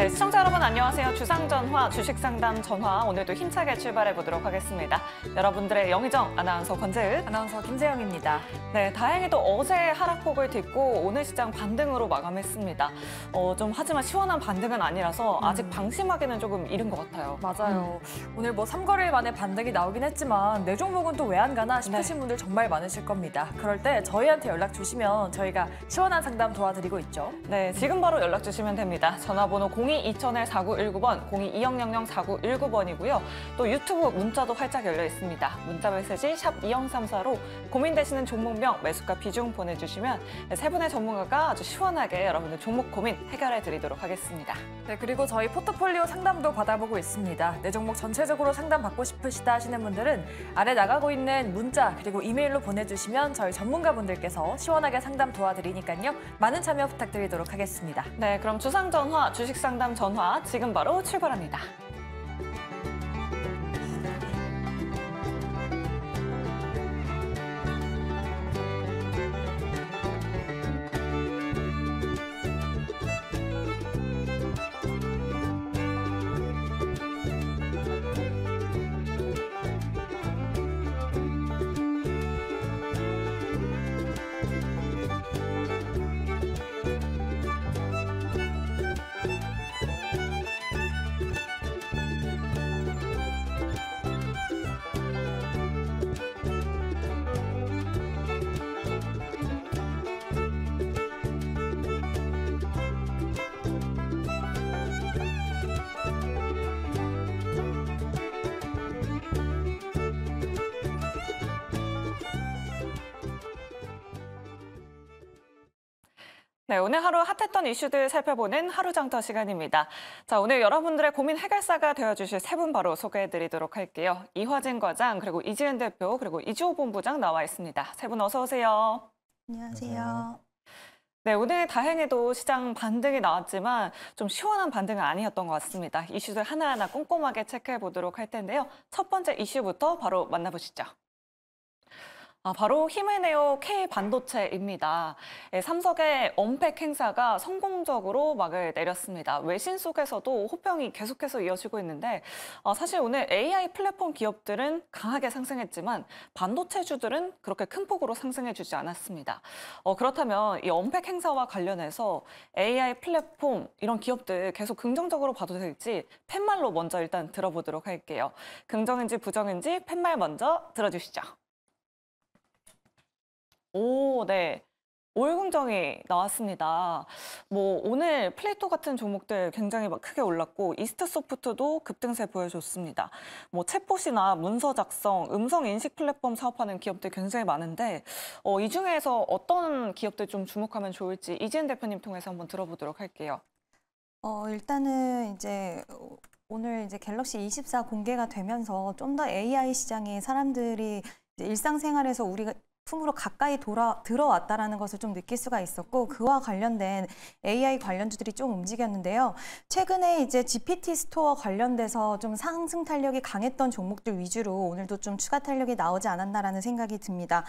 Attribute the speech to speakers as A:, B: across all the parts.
A: 네, 시청자 여러분 안녕하세요. 주상전화 주식상담 전화 오늘도 힘차게 출발해 보도록 하겠습니다. 여러분들의 영의정 아나운서 권재은 아나운서 김재영입니다. 네, 다행히도 어제 하락폭을 딛고 오늘 시장 반등으로 마감했습니다. 어, 좀 하지만 시원한
B: 반등은 아니라서 아직 음. 방심하기는 조금 이른 것 같아요. 맞아요. 음. 오늘 뭐 3거래일 만에 반등이 나오긴 했지만 내 종목은 또 왜 안 가나 싶으신 네. 분들 정말 많으실 겁니다. 그럴 때 저희한테 연락 주시면 저희가 시원한 상담 도와드리고 있죠. 네,
A: 지금 바로 연락 주시면 됩니다. 전화번호 0 02-2000-4919번, 02-2000-4919번이고요. 또 유튜브 문자도 활짝 열려 있습니다. 문자 메시지 샵 2034로 고민되시는 종목명, 매수가 비중 보내주시면 세 분의 전문가가 아주 시원하게 여러분들 종목 고민 해결해 드리도록 하겠습니다.
B: 네, 그리고 저희 포트폴리오 상담도 받아보고 있습니다. 내 종목 전체적으로 상담받고 싶으시다 하시는 분들은 아래 나가고 있는 문자 그리고 이메일로 보내주시면 저희 전문가분들께서 시원하게 상담 도와드리니까요. 많은 참여 부탁드리도록 하겠습니다. 네, 그럼 주상전화
A: 주식상담 상담 전화 지금 바로 출발합니다. 네, 오늘 하루 핫했던 이슈들 살펴보는 하루장터 시간입니다. 자, 오늘 여러분들의 고민 해결사가 되어주실 세 분 바로 소개해드리도록 할게요. 이화진 과장, 그리고 이지은 대표, 그리고 이지호 본부장 나와 있습니다. 세 분 어서 오세요.
C: 안녕하세요.
A: 네, 오늘 다행히도 시장 반등이 나왔지만 좀 시원한 반등은 아니었던 것 같습니다. 이슈들 하나하나 꼼꼼하게 체크해 보도록 할 텐데요. 첫 번째 이슈부터 바로 만나보시죠. 아, 바로 힘을 내어 K 반도체입니다. 예, 삼성의 언팩 행사가 성공적으로 막을 내렸습니다. 외신 속에서도 호평이 계속해서 이어지고 있는데 어, 사실 오늘 AI 플랫폼 기업들은 강하게 상승했지만 반도체주들은 그렇게 큰 폭으로 상승해주지 않았습니다. 어, 그렇다면 이 언팩 행사와 관련해서 AI 플랫폼 이런 기업들 계속 긍정적으로 봐도 될지 팻말로 먼저 일단 들어보도록 할게요. 긍정인지 부정인지 팻말 먼저 들어주시죠. 오, 네. 월일궁정이 나왔습니다. 뭐 오늘 플레이토 같은 종목들 굉장히 막 크게 올랐고 이스트 소프트도 급등세 보여줬습니다. 뭐 챗봇이나 문서 작성, 음성 인식 플랫폼 사업하는 기업들 굉장히 많은데 어, 이 중에서 어떤 기업들 좀 주목하면 좋을지 이지은 대표님 통해서 한번 들어보도록 할게요.
C: 어, 일단은 이제 오늘 이제 갤럭시 24 공개가 되면서 좀 더 AI 시장에 사람들이 일상생활에서 우리가 품으로 가까이 돌아, 들어왔다라는 것을 좀 느낄 수가 있었고 그와 관련된 AI 관련주들이 좀 움직였는데요. 최근에 이제 GPT 스토어 관련돼서 좀 상승 탄력이 강했던 종목들 위주로 오늘도 좀 추가 탄력이 나오지 않았나라는 생각이 듭니다.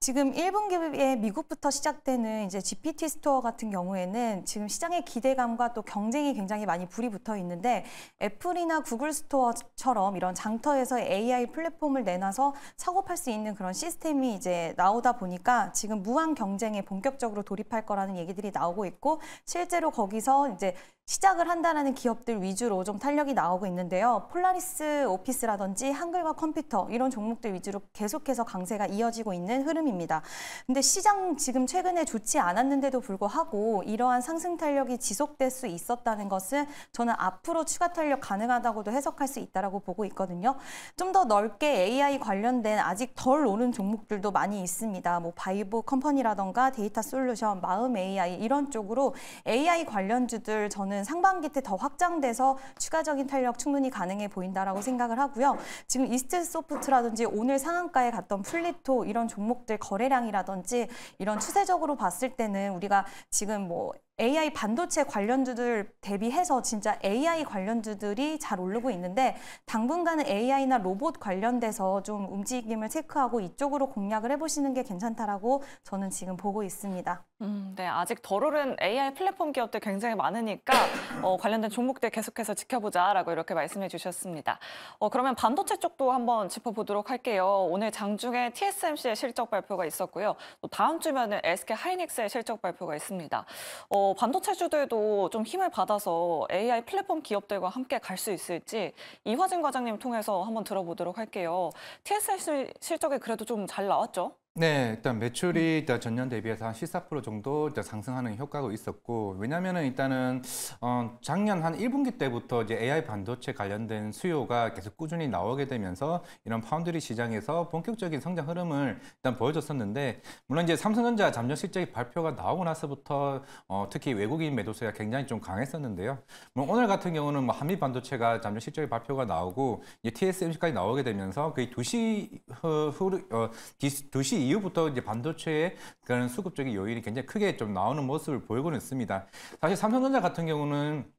C: 지금 1분기에 미국부터 시작되는 이제 GPT 스토어 같은 경우에는 지금 시장의 기대감과 또 경쟁이 굉장히 많이 불이 붙어 있는데 애플이나 구글 스토어처럼 이런 장터에서 AI 플랫폼을 내놔서 사고 팔수 있는 그런 시스템이 이제 나 나오다 보니까 지금 무한 경쟁에 본격적으로 돌입할 거라는 얘기들이 나오고 있고 실제로 거기서 이제 시작을 한다는 기업들 위주로 좀 탄력이 나오고 있는데요. 폴라리스 오피스라든지 한글과 컴퓨터 이런 종목들 위주로 계속해서 강세가 이어지고 있는 흐름입니다. 근데 시장 지금 최근에 좋지 않았는데도 불구하고 이러한 상승 탄력이 지속될 수 있었다는 것은 저는 앞으로 추가 탄력 가능하다고도 해석할 수 있다라고 보고 있거든요. 좀 더 넓게 AI 관련된 아직 덜 오른 종목들도 많이 있습니다. 뭐 바이브 컴퍼니라던가 데이터 솔루션, 마음 AI 이런 쪽으로 AI 관련주들 저는 부분은 상반기 때 더 확장돼서 추가적인 탄력 충분히 가능해 보인다라고 생각을 하고요. 지금 이스트 소프트라든지 오늘 상한가에 갔던 플리토 이런 종목들 거래량이라든지 이런 추세적으로 봤을 때는 우리가 지금 뭐 AI 반도체 관련주들 대비해서 진짜 AI 관련주들이 잘 오르고 있는데 당분간은 AI나 로봇 관련돼서 좀 움직임을 체크하고 이쪽으로 공략을 해보시는 게 괜찮다라고 저는 지금 보고 있습니다. 음,
A: 네, 아직 덜오른 AI 플랫폼 기업들 굉장히 많으니까 어, 관련된 종목들 계속해서 지켜보자라고 이렇게 말씀해 주셨습니다. 어, 그러면 반도체 쪽도 한번 짚어보도록 할게요. 오늘 장중에 TSMC의 실적 발표가 있었고요. 또 다음 주면은 SK 하이닉스의 실적 발표가 있습니다. 어, 반도체주들도 좀 힘을 받아서 AI 플랫폼 기업들과 함께 갈 수 있을지 이화진 과장님 통해서 한번 들어보도록 할게요. TSMC 실적이 그래도 좀 잘 나왔죠?
D: 네, 일단 매출이 일단 전년 대비해서 한 14% 정도 이제 상승하는 효과가 있었고, 왜냐면은 일단은, 어, 작년 한 1분기 때부터 이제 AI 반도체 관련된 수요가 계속 꾸준히 나오게 되면서 이런 파운드리 시장에서 본격적인 성장 흐름을 일단 보여줬었는데, 물론 이제 삼성전자 잠정 실적 이 발표가 나오고 나서부터, 어, 특히 외국인 매도세가 굉장히 좀 강했었는데요. 뭐 오늘 같은 경우는 뭐 한미 반도체가 잠정 실적 이 발표가 나오고, 이제 TSMC까지 나오게 되면서 그의 2시, 후, 어, 2시 이후부터 이제 반도체에 그런 수급적인 요인이 굉장히 크게 좀 나오는 모습을 보이고는 있습니다. 사실 삼성전자 같은 경우는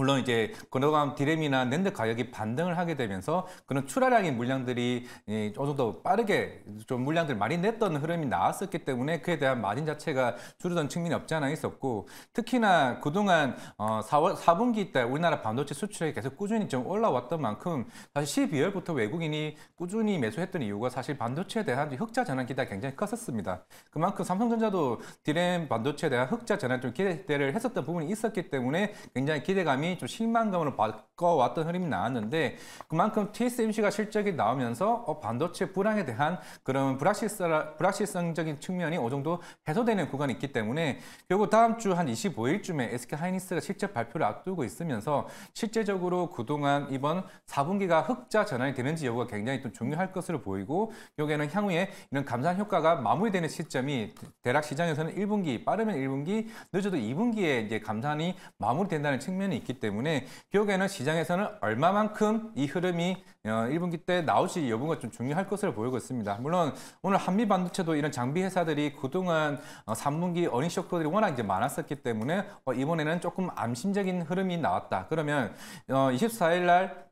D: 물론 이제 건너감 디램이나 랜드 가격이 반등을 하게 되면서 그런 출하량인 물량들이 예, 어느 정도 빠르게 좀 물량들 많이 냈던 흐름이 나왔었기 때문에 그에 대한 마진 자체가 줄어든 측면이 없지 않아 있었고 특히나 그동안 4월 어, 4분기 때 우리나라 반도체 수출이 계속 꾸준히 좀 올라왔던 만큼 사실 12월부터 외국인이 꾸준히 매수했던 이유가 사실 반도체에 대한 흑자 전환 기대가 굉장히 컸었습니다. 그만큼 삼성전자도 디램 반도체에 대한 흑자 전환 좀 기대를 했었던 부분이 있었기 때문에 굉장히 기대감이 좀 실망감으로 바꿔왔던 흐름이 나왔는데 그만큼 TSMC가 실적이 나오면서 어, 반도체 불황에 대한 그런 불확실성, 불확실성적인 측면이 어느 정도 해소되는 구간이 있기 때문에 결국 다음 주 한 25일쯤에 SK 하이닉스가 실적 발표를 앞두고 있으면서 실제적으로 그동안 이번 4분기가 흑자 전환이 되는지 여부가 굉장히 좀 중요할 것으로 보이고 여기에는 향후에 이런 감산 효과가 마무리되는 시점이 대략 시장에서는 1분기 빠르면 1분기 늦어도 2분기에 이제 감산이 마무리된다는 측면이 있기 있기 때문에 결국에는 시장에서는 얼마만큼 이 흐름이 1분기 어, 때 나올지 여부가 좀 중요할 것으로 보이고 있습니다. 물론 오늘 한미 반도체도 이런 장비 회사들이 그동안 3분기 어, 어닝 쇼크들이 워낙 이제 많았었기 때문에 어, 이번에는 조금 암신적인 흐름이 나왔다. 그러면 24일 날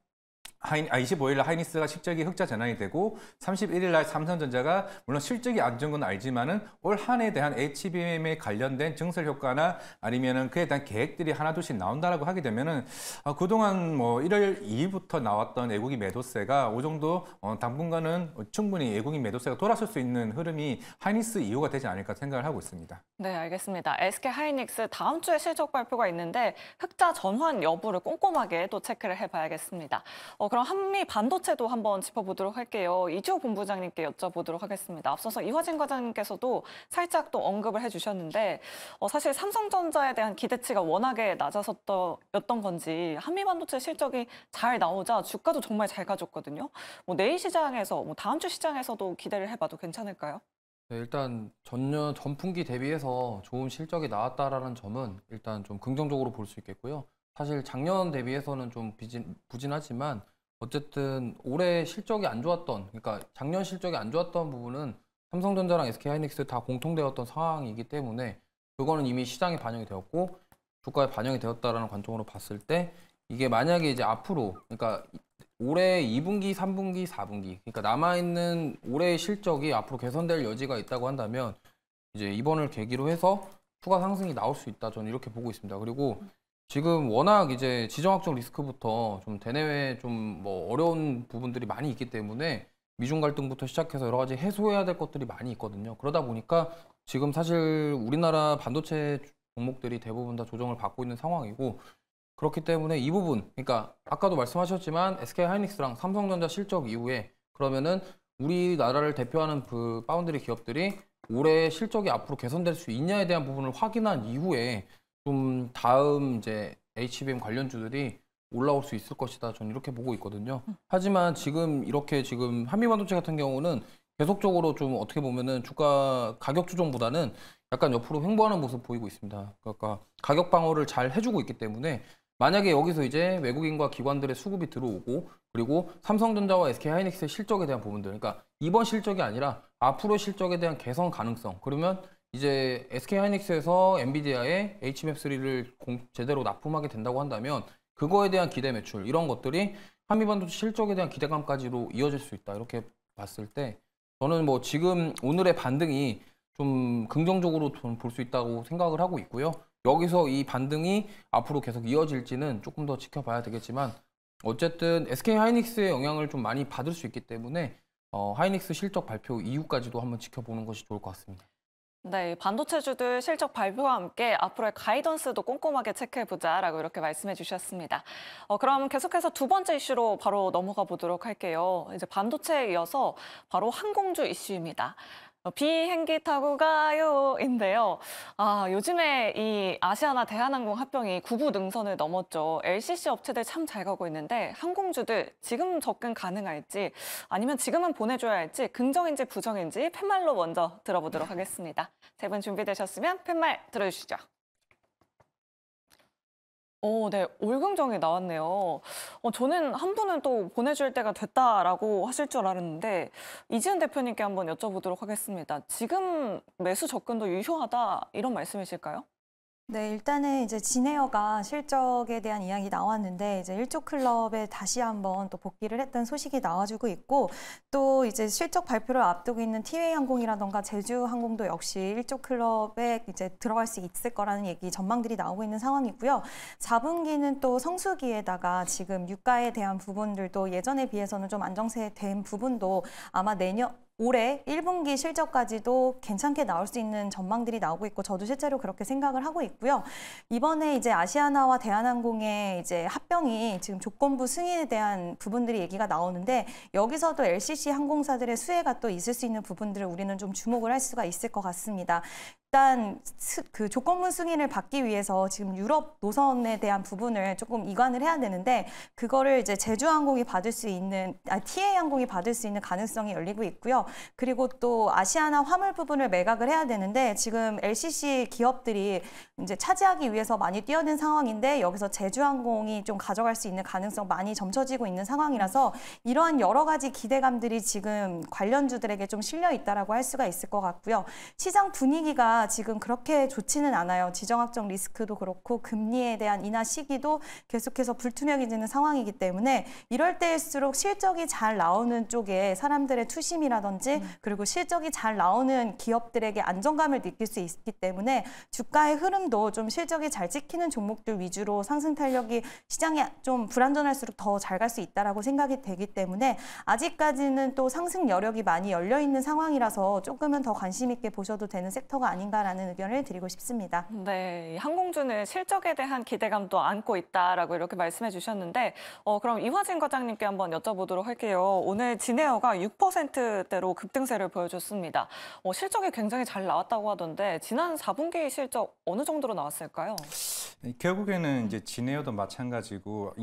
D: 하이 아, 25일 날 하이닉스가 실적이 흑자 전환이 되고 31일 날 삼성전자가 물론 실적이 안 좋은 건 알지만은 올한 해에 대한 HBM에 관련된 증설 효과나 아니면은 그에 대한 계획들이 하나둘씩 나온다라고 하게 되면은 어, 그동안 뭐 1월 2일부터 나왔던 외국인 매도세가 오 정도 어, 당분간은 충분히 외국인 매도세가 돌아설 수 있는 흐름이 하이닉스 이유가 되지 않을까 생각을 하고 있습니다.
A: 네, 알겠습니다. SK 하이닉스 다음 주에 실적 발표가 있는데 흑자 전환 여부를 꼼꼼하게 또 체크를 해봐야겠습니다. 어, 그럼 그럼 한미 반도체도 한번 짚어보도록 할게요. 이주호 본부장님께 여쭤보도록 하겠습니다. 앞서서 이화진 과장님께서도 살짝 또 언급을 해주셨는데 어, 사실 삼성전자에 대한 기대치가 워낙에 낮아서였던 건지 한미 반도체 실적이 잘 나오자 주가도 정말 잘 가졌거든요. 뭐 내일 시장에서 뭐 다음 주 시장에서도 기대를 해봐도 괜찮을까요?
E: 네, 일단 전년 전분기 대비해서 좋은 실적이 나왔다라는 점은 일단 좀 긍정적으로 볼 수 있겠고요. 사실 작년 대비해서는 좀 비진, 부진하지만 어쨌든 올해 실적이 안 좋았던 그러니까 작년 실적이 안 좋았던 부분은 삼성전자랑 SK하이닉스 다 공통되었던 상황이기 때문에 그거는 이미 시장에 반영이 되었고 주가에 반영이 되었다라는 관점으로 봤을 때 이게 만약에 이제 앞으로 그러니까 올해 2분기, 3분기, 4분기 그러니까 남아 있는 올해의 실적이 앞으로 개선될 여지가 있다고 한다면 이제 이번을 계기로 해서 추가 상승이 나올 수 있다 저는 이렇게 보고 있습니다. 그리고 지금 워낙 이제 지정학적 리스크부터 좀 대내외 좀 뭐 어려운 부분들이 많이 있기 때문에 미중 갈등부터 시작해서 여러 가지 해소해야 될 것들이 많이 있거든요. 그러다 보니까 지금 사실 우리나라 반도체 종목들이 대부분 다 조정을 받고 있는 상황이고 그렇기 때문에 이 부분, 그러니까 아까도 말씀하셨지만 SK 하이닉스랑 삼성전자 실적 이후에 그러면은 우리나라를 대표하는 그 파운드리 기업들이 올해 실적이 앞으로 개선될 수 있냐에 대한 부분을 확인한 이후에 좀 다음 이제 HBM 관련주들이 올라올 수 있을 것이다. 저는 이렇게 보고 있거든요. 음. 하지만 지금 이렇게 지금 한미반도체 같은 경우는 계속적으로 좀 어떻게 보면은 주가 가격 추정보다는 약간 옆으로 횡보하는 모습 보이고 있습니다. 그러니까 가격 방어를 잘 해주고 있기 때문에 만약에 여기서 이제 외국인과 기관들의 수급이 들어오고 그리고 삼성전자와 SK하이닉스의 실적에 대한 부분들 그러니까 이번 실적이 아니라 앞으로 실적에 대한 개선 가능성 그러면 이제 SK 하이닉스에서 엔비디아의 HMF3를 제대로 납품하게 된다고 한다면 그거에 대한 기대 매출 이런 것들이 한미반도체 실적에 대한 기대감까지로 이어질 수 있다 이렇게 봤을 때 저는 뭐 지금 오늘의 반등이 좀 긍정적으로 볼 수 있다고 생각을 하고 있고요. 여기서 이 반등이 앞으로 계속 이어질지는 조금 더 지켜봐야 되겠지만 어쨌든 SK 하이닉스의 영향을 좀 많이 받을 수 있기 때문에 어, 하이닉스 실적 발표 이후까지도 한번 지켜보는 것이 좋을 것 같습니다.
A: 네, 반도체주들 실적 발표와 함께 앞으로의 가이던스도 꼼꼼하게 체크해보자라고 이렇게 말씀해 주셨습니다. 어, 그럼 계속해서 두 번째 이슈로 바로 넘어가 보도록 할게요. 이제 반도체에 이어서 바로 항공주 이슈입니다. 어, 비행기 타고 가요인데요. 아, 요즘에 이 아시아나 대한항공 합병이 구부 능선을 넘었죠. LCC 업체들 참 잘 가고 있는데 항공주들 지금 접근 가능할지 아니면 지금은 보내줘야 할지 긍정인지 부정인지 팻말로 먼저 들어보도록 하겠습니다. 세분 준비되셨으면 팻말 들어주시죠. 어, 네. 올금정이 나왔네요. 어, 저는 한 분은 또 보내줄 때가 됐다라고 하실 줄 알았는데 이지은 대표님께 한번 여쭤보도록 하겠습니다. 지금 매수 접근도 유효하다 이런 말씀이실까요?
C: 네, 일단은 이제 진에어가 실적에 대한 이야기 나왔는데 이제 1조 클럽에 다시 한번 또 복귀를 했던 소식이 나와주고 있고 또 이제 실적 발표를 앞두고 있는 티웨이 항공이라던가 제주 항공도 역시 1조 클럽에 이제 들어갈 수 있을 거라는 얘기 전망들이 나오고 있는 상황이고요. 4분기는 또 성수기에다가 지금 유가에 대한 부분들도 예전에 비해서는 좀 안정세된 부분도 아마 내년 올해 1분기 실적까지도 괜찮게 나올 수 있는 전망들이 나오고 있고 저도 실제로 그렇게 생각을 하고 있고요. 이번에 이제 아시아나와 대한항공의 이제 합병이 지금 조건부 승인에 대한 부분들이 얘기가 나오는데 여기서도 LCC 항공사들의 수혜가 또 있을 수 있는 부분들을 우리는 좀 주목을 할 수가 있을 것 같습니다. 일단 그조건문 승인을 받기 위해서 지금 유럽 노선에 대한 부분을 조금 이관을 해야 되는데 그거를 이제 제주항공이 받을 수 있는 아, TA항공이 받을 수 있는 가능성이 열리고 있고요. 그리고 또 아시아나 화물 부분을 매각을 해야 되는데 지금 LCC 기업들이 이제 차지하기 위해서 많이 뛰어든 상황인데 여기서 제주항공이 좀 가져갈 수 있는 가능성 많이 점쳐지고 있는 상황이라서 이러한 여러 가지 기대감들이 지금 관련주들에게 좀 실려 있다라고 할 수가 있을 것 같고요. 시장 분위기가 지금 그렇게 좋지는 않아요. 지정학적 리스크도 그렇고 금리에 대한 인하 시기도 계속해서 불투명해지는 상황이기 때문에 이럴 때일수록 실적이 잘 나오는 쪽에 사람들의 투심이라든지 음. 그리고 실적이 잘 나오는 기업들에게 안정감을 느낄 수 있기 때문에 주가의 흐름도 좀 실적이 잘 찍히는 종목들 위주로 상승 탄력이 시장에좀 불안전할수록 더 잘 갈 수 있다라고 생각이 되기 때문에 아직까지는 또 상승 여력이 많이 열려 있는 상황이라서 조금은 더 관심 있게 보셔도 되는 섹터가 아닌 아닌가라는 의견을 드리고 싶습니다. 네,
A: 항공주는 실적에 대한 기대감도 안고 있다라고 이렇게 말씀해 주셨는데 어, 그럼 이화진 과장님께 한번 여쭤보도록 할게요. 오늘 진에어가 6%대로 급등세를 보여줬습니다. 어, 실적이 굉장히 잘 나왔다고 하던데 지난 4분기 실적 어느 정도로 나왔을까요?
D: 네, 결국에는 이제 진에어도 마찬가지고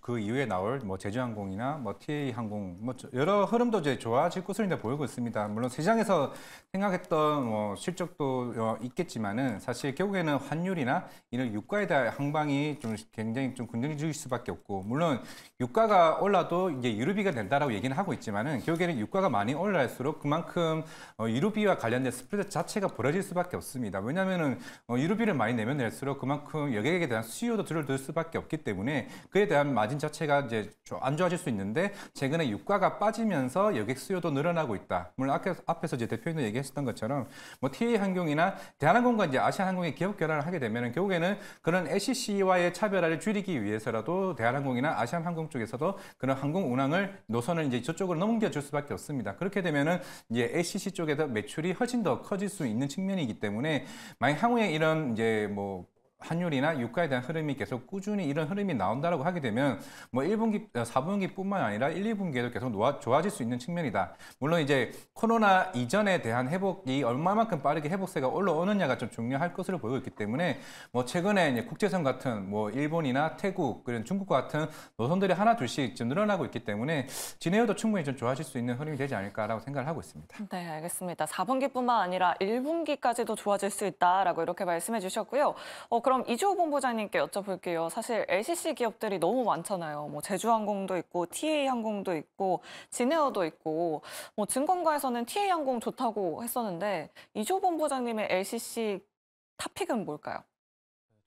D: 그 이후에 나올 뭐 제주항공이나 뭐 TA 항공 뭐 여러 흐름도 이제 좋아질 것으로 이제 보이고 있습니다. 물론 시장에서 생각했던 뭐 실적도 어, 있겠지만은 사실 결국에는 환율이나 이런 유가에 대한 항방이 좀 굉장히 좀 긍정적일 수밖에 없고 물론 유가가 올라도 이제 유류비가 된다라고 얘기는 하고 있지만은 결국에는 유가가 많이 올라갈수록 그만큼 어, 유류비와 관련된 스프레드 자체가 벌어질 수밖에 없습니다. 왜냐하면은 어, 유류비를 많이 내면 낼수록 그만큼 여객에 대한 수요도 줄어들 수밖에 없기 때문에 그에 대한 마진 자체가 이제 안 좋아질 수 있는데 최근에 유가가 빠지면서 여객 수요도 늘어나고 있다. 물론 앞에서 앞에서 이제 대표님도 얘기했었던 것처럼 뭐 TA 한경 대한항공이나 대한항공과 이제 아시아항공이 기업 결합을 하게 되면은 결국에는 그런 LCC와의 차별화를 줄이기 위해서라도 대한항공이나 아시아항공 쪽에서도 그런 항공 운항을 노선을 이제 저쪽으로 넘겨줄 수밖에 없습니다. 그렇게 되면은 이제 LCC 쪽에서 매출이 훨씬 더 커질 수 있는 측면이기 때문에 만약 향후에 이런 이제 뭐 환율이나 유가에 대한 흐름이 계속 꾸준히 이런 흐름이 나온다라고 하게 되면 뭐 1분기, 4분기뿐만 어, 아니라 1, 2분기에도 계속 놓아, 좋아질 수 있는 측면이다. 물론 이제 코로나 이전에 대한 회복이 얼마만큼 빠르게 회복세가 올라오느냐가 좀 중요할 것으로 보이고 있기 때문에 뭐 최근에 이제 국제선 같은 뭐 일본이나 태국 그런 중국 같은 노선들이 하나 둘씩 좀 늘어나고 있기 때문에 진해어도 충분히 좀 좋아질 수 있는 흐름이 되지 않을까라고 생각을 하고 있습니다.
A: 네, 알겠습니다. 4분기뿐만 아니라 1분기까지도 좋아질 수 있다라고 이렇게 말씀해 주셨고요. 어, 그럼 이주호 본부장님께 여쭤볼게요. 사실 LCC 기업들이 너무 많잖아요. 뭐 제주항공도 있고 TA항공도 있고 진에어도 있고 뭐 증권가에서는 TA항공 좋다고 했었는데 이주호 본부장님의 LCC 탑픽은 뭘까요?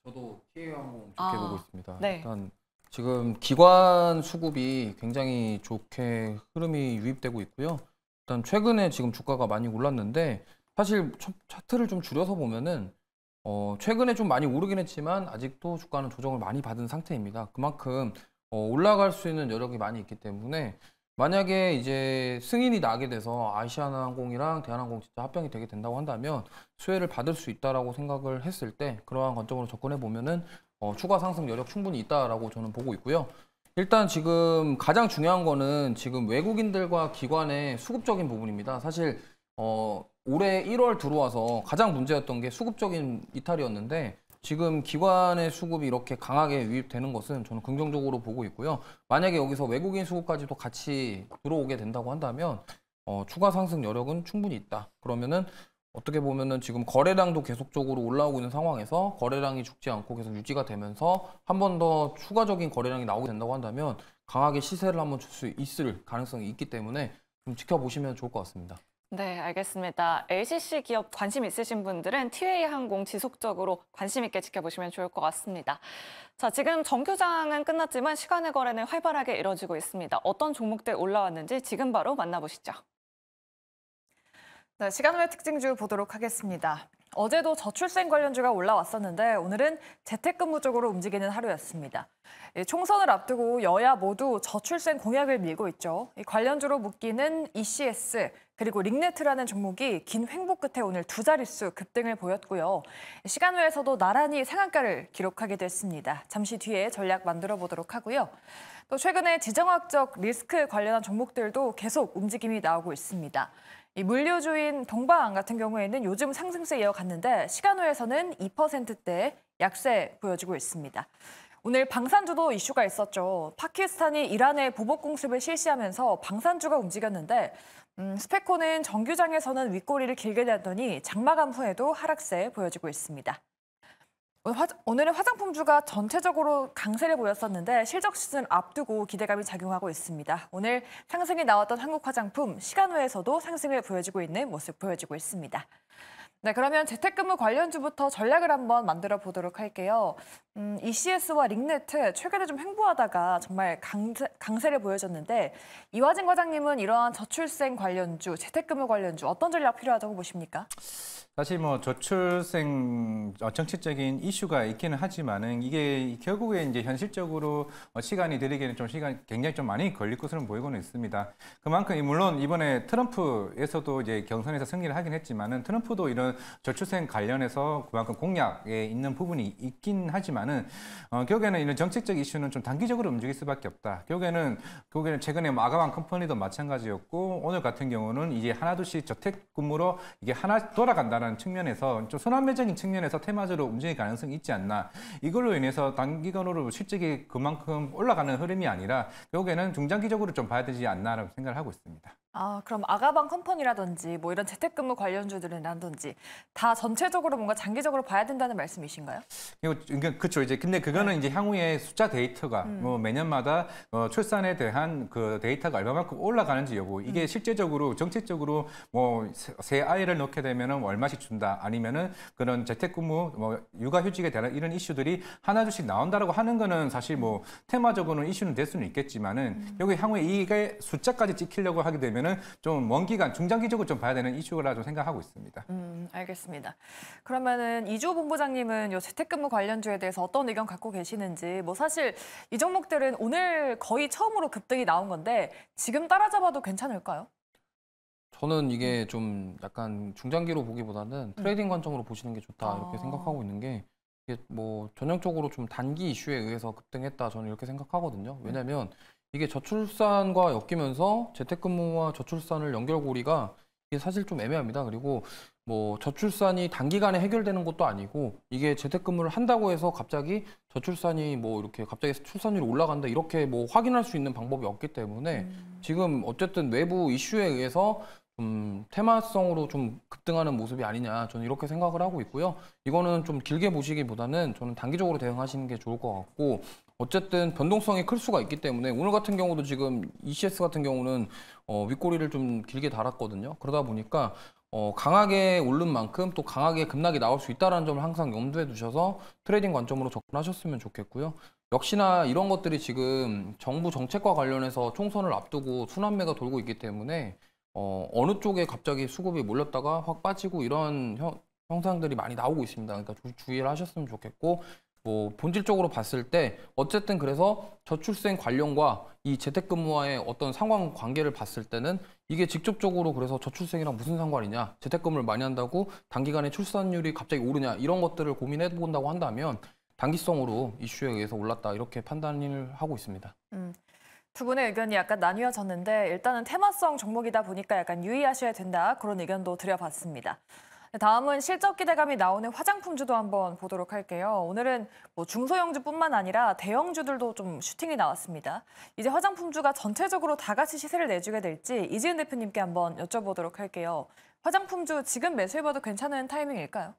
A: 저도 TA항공 좋게 아, 보고 있습니다. 네. 일단
E: 지금 기관 수급이 굉장히 좋게 흐름이 유입되고 있고요. 일단 최근에 지금 주가가 많이 올랐는데 사실 차트를 좀 줄여서 보면은 어, 최근에 좀 많이 오르긴 했지만 아직도 주가는 조정을 많이 받은 상태입니다. 그만큼 어, 올라갈 수 있는 여력이 많이 있기 때문에 만약에 이제 승인이 나게 돼서 아시아나항공이랑 대한항공 진짜 합병이 되게 된다고 한다면 수혜를 받을 수 있다라고 생각을 했을 때 그러한 관점으로 접근해 보면은 어, 추가 상승 여력 충분히 있다라고 저는 보고 있고요. 일단 지금 가장 중요한 거는 지금 외국인들과 기관의 수급적인 부분입니다. 사실 어, 올해 1월 들어와서 가장 문제였던 게 수급적인 이탈이었는데 지금 기관의 수급이 이렇게 강하게 유입되는 것은 저는 긍정적으로 보고 있고요. 만약에 여기서 외국인 수급까지도 같이 들어오게 된다고 한다면 어, 추가 상승 여력은 충분히 있다. 그러면은 어떻게 보면은 지금 거래량도 계속적으로 올라오고 있는 상황에서 거래량이 죽지 않고 계속 유지가 되면서 한 번 더 추가적인 거래량이 나오게 된다고 한다면 강하게 시세를 한번 줄 수 있을 가능성이 있기 때문에 좀 지켜보시면 좋을 것 같습니다.
A: 네, 알겠습니다. LCC 기업 관심 있으신 분들은 TA 항공 지속적으로 관심 있게 지켜보시면 좋을 것 같습니다. 자, 지금 정규장은 끝났지만 시간의 거래는 활발하게 이뤄지고 있습니다. 어떤 종목들 올라왔는지 지금 바로 만나보시죠.
B: 네, 시간 외 특징주 보도록 하겠습니다. 어제도 저출생 관련주가 올라왔었는데 오늘은 재택근무 쪽으로 움직이는 하루였습니다. 예, 총선을 앞두고 여야 모두 저출생 공약을 밀고 있죠. 관련주로 묶이는 ECS 그리고 링네트라는 종목이 긴 횡보 끝에 오늘 두 자릿수 급등을 보였고요. 시간 외에서도 나란히 상한가를 기록하게 됐습니다. 잠시 뒤에 전략 만들어 보도록 하고요. 또 최근에 지정학적 리스크 관련한 종목들도 계속 움직임이 나오고 있습니다. 이 물류주인 동방 같은 경우에는 요즘 상승세 이어갔는데 시간 후에서는 2%대 약세 보여주고 있습니다. 오늘 방산주도 이슈가 있었죠. 파키스탄이 이란에 보복 공습을 실시하면서 방산주가 움직였는데 음, 스페코는 정규장에서는 윗꼬리를 길게 내더니 장마감 후에도 하락세 보여주고 있습니다. 어, 오늘은 화장품주가 전체적으로 강세를 보였었는데 실적 시즌 앞두고 기대감이 작용하고 있습니다. 오늘 상승이 나왔던 한국 화장품 시간 외에서도 상승을 보여주고 있는 모습 보여주고 있습니다. 네, 그러면 재택근무 관련주부터 전략을 한번 만들어 보도록 할게요. 음, ECS와 링네트 최근에 좀 횡보하다가 정말 강세, 강세를 보여줬는데 이화진 과장님은 이러한 저출생 관련주, 재택근무 관련주 어떤 전략 필요하다고 보십니까?
D: 사실 뭐 저출생 정책적인 이슈가 있기는 하지만은 이게 결국에 이제 현실적으로 어, 시간이 들이기에는 좀 시간 굉장히 좀 많이 걸릴 것으로 보이고는 있습니다. 그만큼 물론 이번에 트럼프에서도 이제 경선에서 승리를 하긴 했지만은 트럼프도 이런 저출생 관련해서 그만큼 공약에 있는 부분이 있긴 하지만은 어, 결국에는 이런 정책적 이슈는 좀 단기적으로 움직일 수밖에 없다. 결국에는 결국에는 최근에 마가왕 뭐 컴퍼니도 마찬가지였고 오늘 같은 경우는 이제 하나둘씩 저택 근무로 이게 하나 돌아간다. 않나라는 측면에서 좀 순환매적인 측면에서 테마주로 움직일 가능성이 있지 않나 이걸로 인해서 단기간으로 실적이 그만큼 올라가는 흐름이 아니라 결국에는 중장기적으로 좀 봐야 되지 않나라고 생각을 하고 있습니다.
B: 아, 그럼 아가방 컴퍼니라든지 뭐 이런 재택근무 관련주들이라든지 다 전체적으로 뭔가 장기적으로 봐야 된다는 말씀이신가요?
D: 그러렇죠 그러니까 이제 근데 그거는 네. 이제 향후에 숫자 데이터가 음. 뭐 매년마다 어, 출산에 대한 그 데이터가 얼마만큼 올라가는지 여부 이게 음. 실제적으로 정책적으로 뭐 새 아이를 넣게 되면은 얼마씩 준다 아니면은 그런 재택근무 뭐 육아휴직에 대한 이런 이슈들이 하나둘씩 나온다라고 하는 거는 사실 뭐 음. 테마적으로는 이슈는 될 수는 있겠지만은 음. 여기 향후에 이게 숫자까지 찍히려고 하게 되면 보면은 좀 원기간 중장기적으로 좀 봐야 되는 이슈라 고 생각하고 있습니다.
B: 음, 알겠습니다. 그러면은 이주 본부장님은 요 재택근무 관련주에 대해서 어떤 의견 갖고 계시는지 뭐 사실 이 종목들은 오늘 거의 처음으로 급등이 나온 건데 지금 따라잡아도 괜찮을까요?
E: 저는 이게 좀 약간 중장기로 보기보다는 음. 트레이딩 관점으로 보시는 게 좋다 이렇게 아. 생각하고 있는 게 이게 뭐 전형적으로 좀 단기 이슈에 의해서 급등했다 저는 이렇게 생각하거든요. 음. 왜냐하면 이게 저출산과 엮이면서 재택근무와 저출산을 연결고리가 이게 사실 좀 애매합니다. 그리고 뭐 저출산이 단기간에 해결되는 것도 아니고 이게 재택근무를 한다고 해서 갑자기 저출산이 뭐 이렇게 갑자기 출산율이 올라간다 이렇게 뭐 확인할 수 있는 방법이 없기 때문에 음. 지금 어쨌든 외부 이슈에 의해서 좀 테마성으로 좀 급등하는 모습이 아니냐 저는 이렇게 생각을 하고 있고요. 이거는 좀 길게 보시기보다는 저는 단기적으로 대응하시는 게 좋을 것 같고 어쨌든 변동성이 클 수가 있기 때문에 오늘 같은 경우도 지금 ECS 같은 경우는 어, 윗꼬리를 좀 길게 달았거든요. 그러다 보니까 어, 강하게 오른 만큼 또 강하게 급락이 나올 수 있다는 점을 항상 염두에 두셔서 트레이딩 관점으로 접근하셨으면 좋겠고요. 역시나 이런 것들이 지금 정부 정책과 관련해서 총선을 앞두고 순환매가 돌고 있기 때문에 어, 어느 쪽에 갑자기 수급이 몰렸다가 확 빠지고 이런 형, 형상들이 많이 나오고 있습니다. 그러니까 주, 주의를 하셨으면 좋겠고 뭐 본질적으로 봤을 때 어쨌든 그래서 저출생 관련과 이 재택근무와의 어떤 상관 관계를 봤을 때는 이게 직접적으로 그래서 저출생이랑 무슨 상관이냐 재택근무를 많이 한다고 단기간에 출산율이 갑자기 오르냐 이런 것들을 고민해 본다고 한다면 단기성으로 이슈에 의해서 올랐다 이렇게 판단을 하고 있습니다.
B: 음. 두 분의 의견이 약간 나뉘어졌는데 일단은 테마성 종목이다 보니까 약간 유의하셔야 된다 그런 의견도 드려봤습니다. 다음은 실적 기대감이 나오는 화장품주도 한번 보도록 할게요. 오늘은 뭐 중소형주뿐만 아니라 대형주들도 좀 슈팅이 나왔습니다. 이제 화장품주가 전체적으로 다 같이 시세를 내주게 될지 이지은 대표님께 한번 여쭤보도록 할게요. 화장품주 지금 매수해봐도 괜찮은 타이밍일까요?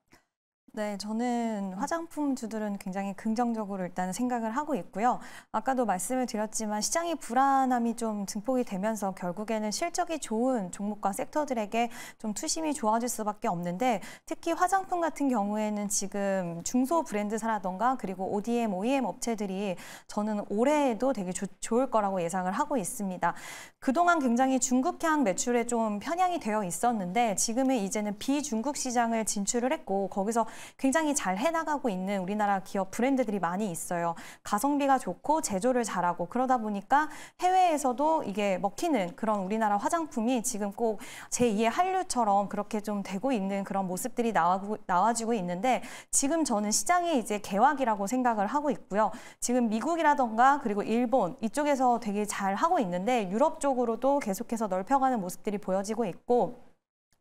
C: 네, 저는 화장품 주들은 굉장히 긍정적으로 일단 생각을 하고 있고요. 아까도 말씀을 드렸지만 시장의 불안함이 좀 증폭이 되면서 결국에는 실적이 좋은 종목과 섹터들에게 좀 투심이 좋아질 수밖에 없는데 특히 화장품 같은 경우에는 지금 중소 브랜드사라던가 그리고 ODM, OEM 업체들이 저는 올해에도 되게 조, 좋을 거라고 예상을 하고 있습니다. 그동안 굉장히 중국향 매출에 좀 편향이 되어 있었는데 지금은 이제는 비중국 시장을 진출을 했고 거기서 굉장히 잘 해나가고 있는 우리나라 기업 브랜드들이 많이 있어요. 가성비가 좋고 제조를 잘하고 그러다 보니까 해외에서도 이게 먹히는 그런 우리나라 화장품이 지금 꼭 제2의 한류처럼 그렇게 좀 되고 있는 그런 모습들이 나와고, 나와지고 있는데 지금 저는 시장이 이제 개화기라고 생각을 하고 있고요. 지금 미국이라던가 그리고 일본 이쪽에서 되게 잘 하고 있는데 유럽 쪽으로도 계속해서 넓혀가는 모습들이 보여지고 있고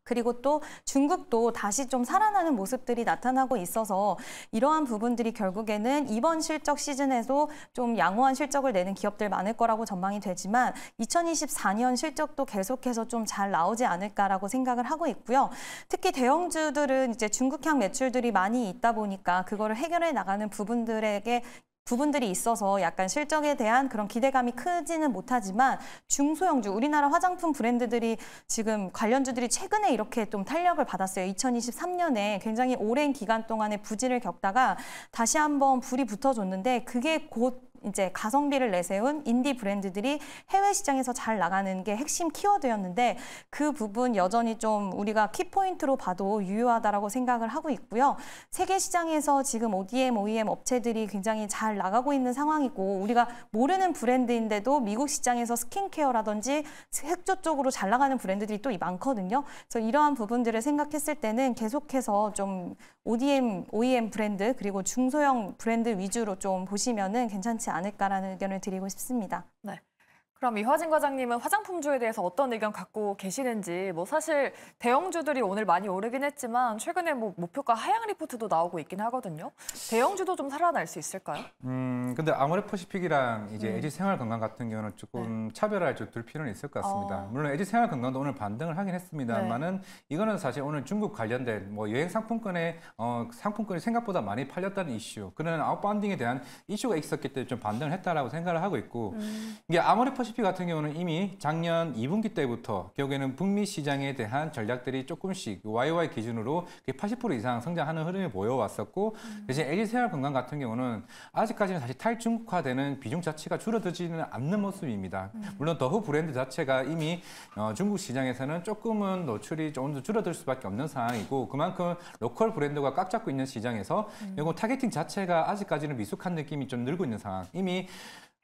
C: 그리고 또 중국도 다시 좀 살아나는 모습들이 나타나고 있어서 이러한 부분들이 결국에는 이번 실적 시즌에도 좀 양호한 실적을 내는 기업들 많을 거라고 전망이 되지만 2024년 실적도 계속해서 좀 잘 나오지 않을까라고 생각을 하고 있고요. 특히 대형주들은 이제 중국향 매출들이 많이 있다 보니까 그거를 해결해 나가는 부분들에게 부분들이 있어서 약간 실적에 대한 그런 기대감이 크지는 못하지만 중소형주 우리나라 화장품 브랜드들이 지금 관련주들이 최근에 이렇게 좀 탄력을 받았어요. 2023년에 굉장히 오랜 기간 동안에 부진을 겪다가 다시 한번 불이 붙어줬는데 그게 곧 이제 가성비를 내세운 인디 브랜드들이 해외 시장에서 잘 나가는 게 핵심 키워드였는데 그 부분 여전히 좀 우리가 키포인트로 봐도 유효하다라고 생각을 하고 있고요. 세계 시장에서 지금 ODM, OEM 업체들이 굉장히 잘 나가고 있는 상황이고 우리가 모르는 브랜드인데도 미국 시장에서 스킨케어라든지 색조 쪽으로 잘 나가는 브랜드들이 또 많거든요. 그래서 이러한 부분들을 생각했을 때는 계속해서 좀 ODM, OEM 브랜드 그리고 중소형 브랜드 위주로 좀 보시면은 괜찮지 않을까라는 의견을 드리고 싶습니다. 네.
B: 그럼 이화진 과장님은 화장품주에 대해서 어떤 의견 갖고 계시는지 뭐 사실 대형주들이 오늘 많이 오르긴 했지만 최근에 뭐 목표가 하향 리포트도 나오고 있긴 하거든요. 대형주도 좀 살아날 수 있을까요?
D: 음 근데 아모레퍼시픽이랑 이제 음. LG 생활건강 같은 경우는 조금 네. 차별화할좀 필요는 있을 것 같습니다. 어. 물론 에 g 생활건강도 오늘 반등을 하긴 했습니다만은 네. 이거는 사실 오늘 중국 관련된 뭐 여행 상품권에 어 상품권이 생각보다 많이 팔렸다는 이슈, 그런 아웃바운딩에 대한 이슈가 있었기 때문에 좀 반등을 했다라고 생각을 하고 있고 음. 이게 아모레퍼시 보시피 같은 경우는 이미 작년 2분기 때부터 결국에는 북미 시장에 대한 전략들이 조금씩 YY 기준으로 80% 이상 성장하는 흐름이 보여왔었고 음. 대신 LG생활 e 건강 같은 경우는 아직까지는 사실 탈중국화되는 비중 자체가 줄어들지는 않는 모습입니다. 음. 물론 더후 브랜드 자체가 이미 어, 중국 시장에서는 조금은 노출이 조금 더 줄어들 수밖에 없는 상황이고 그만큼 로컬 브랜드가 꽉 잡고 있는 시장에서 음. 이건 타겟팅 자체가 아직까지는 미숙한 느낌이 좀 늘고 있는 상황. 이미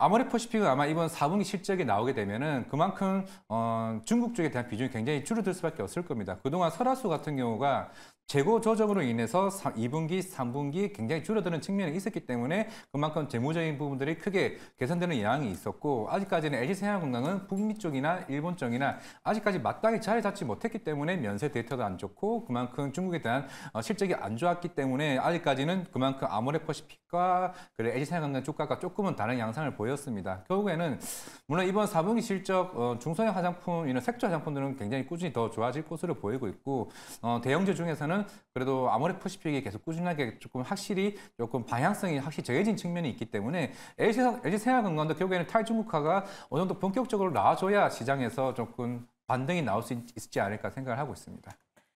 D: 아모레퍼시픽은 아마 이번 4분기 실적이 나오게 되면은 그만큼 어, 중국 쪽에 대한 비중이 굉장히 줄어들 수밖에 없을 겁니다. 그동안 설화수 같은 경우가 재고 조정으로 인해서 2분기, 3분기 굉장히 줄어드는 측면이 있었기 때문에 그만큼 재무적인 부분들이 크게 개선되는 양이 있었고 아직까지는 LG생활건강은 북미 쪽이나 일본 쪽이나 아직까지 마땅히 자리 잡지 못했기 때문에 면세 데이터도 안 좋고 그만큼 중국에 대한 어, 실적이 안 좋았기 때문에 아직까지는 그만큼 아모레퍼시픽과 그리고 LG생활건강 주가가 조금은 다른 양상을 보여 보였습니다. 결국에는 물론 이번 4분기 실적 어, 중소형 화장품 이런 색조 화장품들은 굉장히 꾸준히 더 좋아질 것으로 보이고 있고 어, 대형주 중에서는 그래도 아모레퍼시픽이 계속 꾸준하게 조금 확실히 조금 방향성이 확실히 정해진 측면이 있기 때문에 LG, LG 생활건강도 결국에는 탈중국화가 어느 정도 본격적으로 나와줘야 시장에서 조금 반등이 나올 수 있, 있지 않을까 생각을 하고 있습니다.